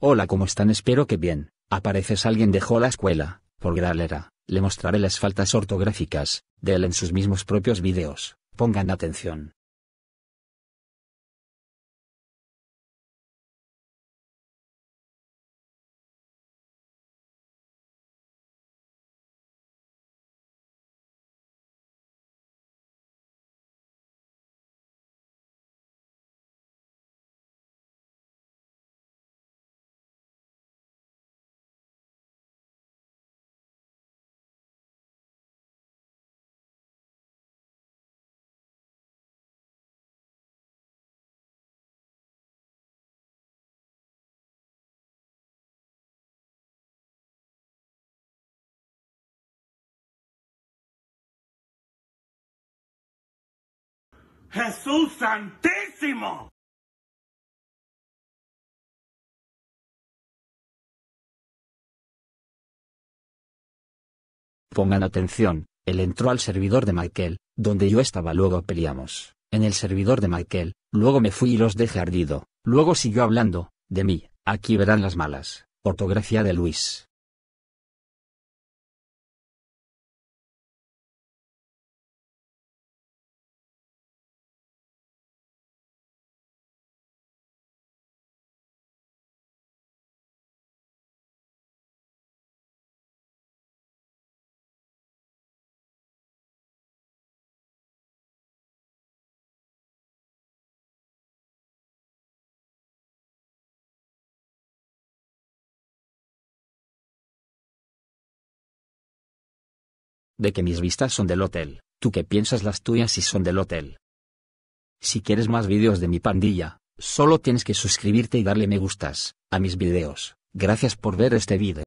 Hola, ¿cómo están? Espero que bien. Apareces alguien dejó la escuela, por galera. Le mostraré las faltas ortográficas, de él en sus mismos propios videos. Pongan atención. Jesús Santísimo. Pongan atención, él entró al servidor de Michael, donde yo estaba luego peleamos, en el servidor de Michael, luego me fui y los dejé ardido, luego siguió hablando, de mí, aquí verán las malas, ortografía de Luis. de que mis vistas son del hotel, tú que piensas las tuyas si son del hotel. Si quieres más vídeos de mi pandilla, solo tienes que suscribirte y darle me gustas a mis vídeos. Gracias por ver este vídeo.